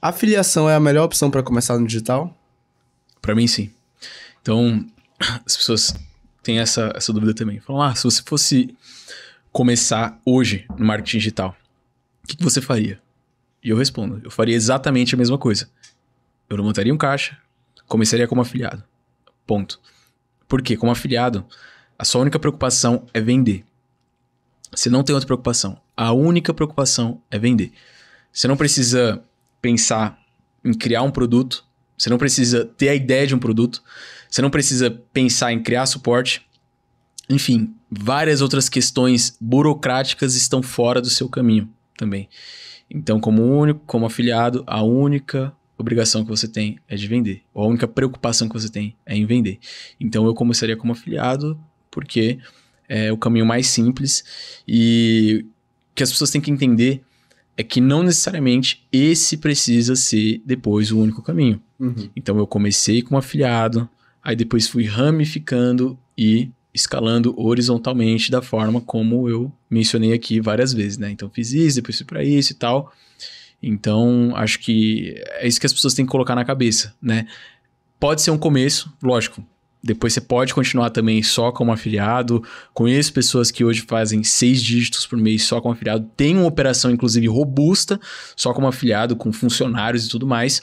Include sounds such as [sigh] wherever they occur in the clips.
Afiliação é a melhor opção para começar no digital? Para mim, sim. Então, [clears throat] as pessoas têm essa, essa dúvida também. Falam, ah, se você fosse começar hoje no marketing digital, o que, que você faria? E eu respondo, eu faria exatamente a mesma coisa. Eu não montaria um caixa, começaria como afiliado. Ponto. Porque como afiliado, a sua única preocupação é vender. Você não tem outra preocupação. A única preocupação é vender. Você não precisa pensar em criar um produto, você não precisa ter a ideia de um produto, você não precisa pensar em criar suporte. Enfim, várias outras questões burocráticas estão fora do seu caminho também. Então, como único, como afiliado, a única obrigação que você tem é de vender. Ou a única preocupação que você tem é em vender. Então, eu começaria como afiliado porque é o caminho mais simples e que as pessoas têm que entender é que não necessariamente esse precisa ser depois o único caminho. Uhum. Então eu comecei com um afiliado, aí depois fui ramificando e escalando horizontalmente da forma como eu mencionei aqui várias vezes, né? Então fiz isso, depois fui para isso e tal. Então acho que é isso que as pessoas têm que colocar na cabeça, né? Pode ser um começo, lógico. Depois você pode continuar também só como afiliado. Conheço pessoas que hoje fazem seis dígitos por mês só como afiliado. Tem uma operação, inclusive, robusta, só como afiliado, com funcionários e tudo mais.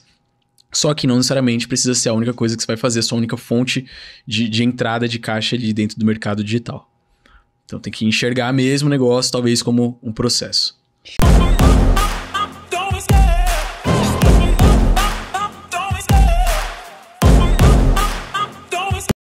Só que não necessariamente precisa ser a única coisa que você vai fazer, é sua única fonte de, de entrada de caixa ali dentro do mercado digital. Então tem que enxergar mesmo o negócio, talvez, como um processo.